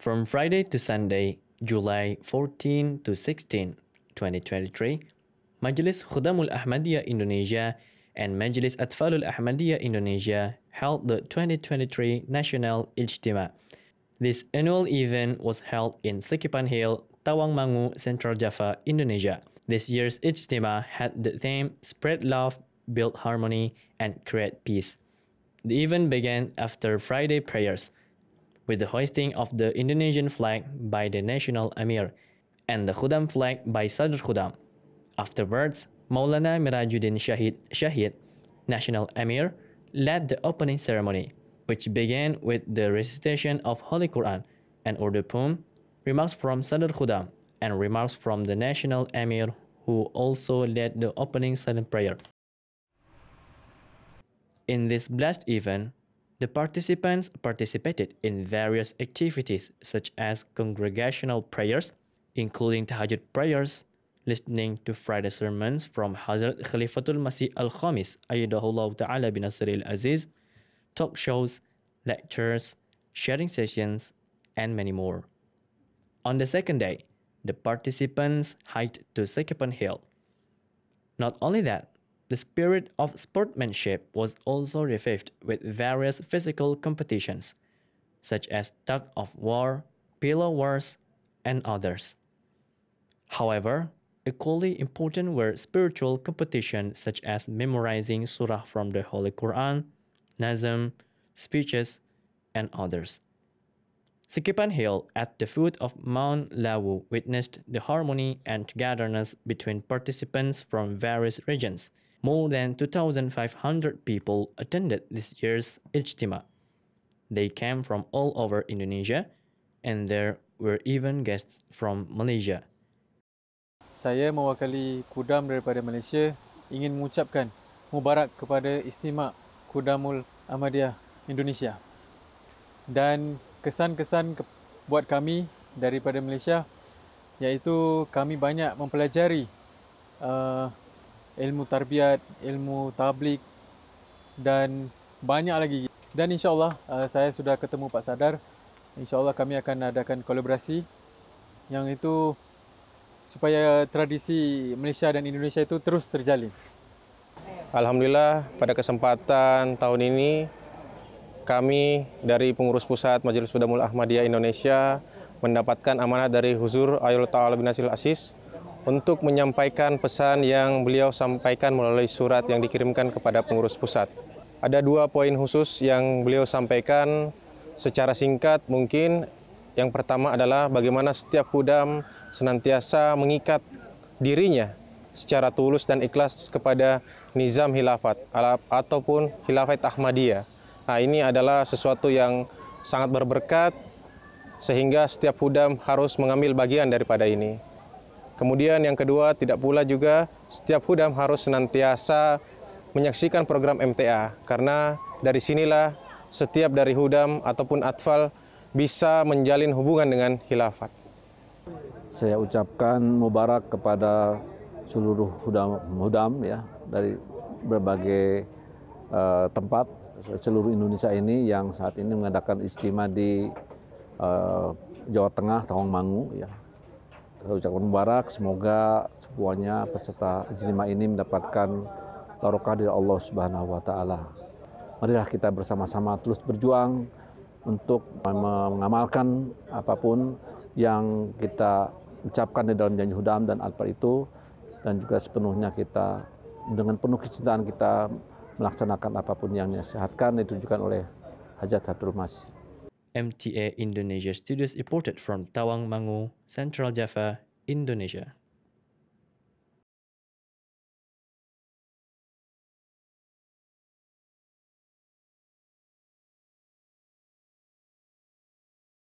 From Friday to Sunday, July 14 to 16, 2023, Majlis Khudamul Ahmadiyya Indonesia and Majlis Atfalul Ahmadiyya Indonesia held the 2023 National Ijtima. This annual event was held in Sekipan Hill, Tawangmangu, Central Java, Indonesia. This year's Ijtima had the theme Spread Love, Build Harmony, and Create Peace. The event began after Friday prayers with the hoisting of the Indonesian flag by the national emir and the Khudam flag by Sadr Khudam. Afterwards, Maulana Mirajuddin Shahid Shahid, national emir, led the opening ceremony, which began with the recitation of Holy Quran, and Urdu poem, remarks from Sadr Khudam, and remarks from the national emir who also led the opening silent prayer. In this blessed event, the participants participated in various activities such as congregational prayers, including tahajjud prayers, listening to Friday sermons from Hazrat Khalifatul Masih Al-Khamis Ayyadahullah Ta'ala bin al Aziz, talk shows, lectures, sharing sessions, and many more. On the second day, the participants hiked to Sekapan Hill. Not only that, the spirit of sportsmanship was also revived with various physical competitions, such as tug of war, pillow wars, and others. However, equally important were spiritual competitions such as memorizing surah from the Holy Quran, Nazm, speeches, and others. Sikipan Hill at the foot of Mount Lawu witnessed the harmony and togetherness between participants from various regions, more than 2,500 people attended this year's Ijtima. They came from all over Indonesia, and there were even guests from Malaysia. Saya mewakili Kudam daripada Malaysia ingin mengucapkan mubarak kepada istimak Kudamul Ahmadiyah Indonesia. Dan kesan-kesan buat kami daripada Malaysia yaitu kami banyak mempelajari uh, ilmu tarbiat ilmu tablik dan banyak lagi. Dan insyaAllah uh, saya sudah ketemu Pak Sadar. InsyaAllah kami akan adakan kolaborasi yang itu supaya tradisi Malaysia dan Indonesia itu terus terjalin. Alhamdulillah pada kesempatan tahun ini kami dari pengurus pusat Majelis Pedamul Ahmadiyah Indonesia mendapatkan amanah dari Huzur Ayul Ta'ala bin Asil Asis untuk menyampaikan pesan yang beliau sampaikan melalui surat yang dikirimkan kepada pengurus pusat. Ada dua poin khusus yang beliau sampaikan secara singkat mungkin. Yang pertama adalah bagaimana setiap kudam senantiasa mengikat dirinya secara tulus dan ikhlas kepada nizam hilafat ataupun hilafat Ahmadiyah. Nah, ini adalah sesuatu yang sangat berberkat sehingga setiap hudam harus mengambil bagian daripada ini. Kemudian yang kedua, tidak pula juga setiap hudam harus senantiasa menyaksikan program MTA karena dari sinilah setiap dari hudam ataupun atfal bisa menjalin hubungan dengan khilafat. Saya ucapkan mubarak kepada seluruh hudam, hudam ya dari berbagai uh, tempat seluruh Indonesia ini yang saat ini mengadakan istimewa di uh, Jawa Tengah Tawangmangu ya saya ucapkan mubarak. Semoga semuanya peserta jenima ini mendapatkan barokah dari Allah Subhanahu wa taala. Marilah kita bersama-sama terus berjuang untuk mengamalkan apapun yang kita ucapkan di dalam janji hudam dan alpa itu dan juga sepenuhnya kita dengan penuh kecintaan kita melaksanakan apapun yang disehatkan ditujukan oleh hajat satu masjid. MTA Indonesia Studios imported from Tawang Tawangmangu, Central Java, Indonesia.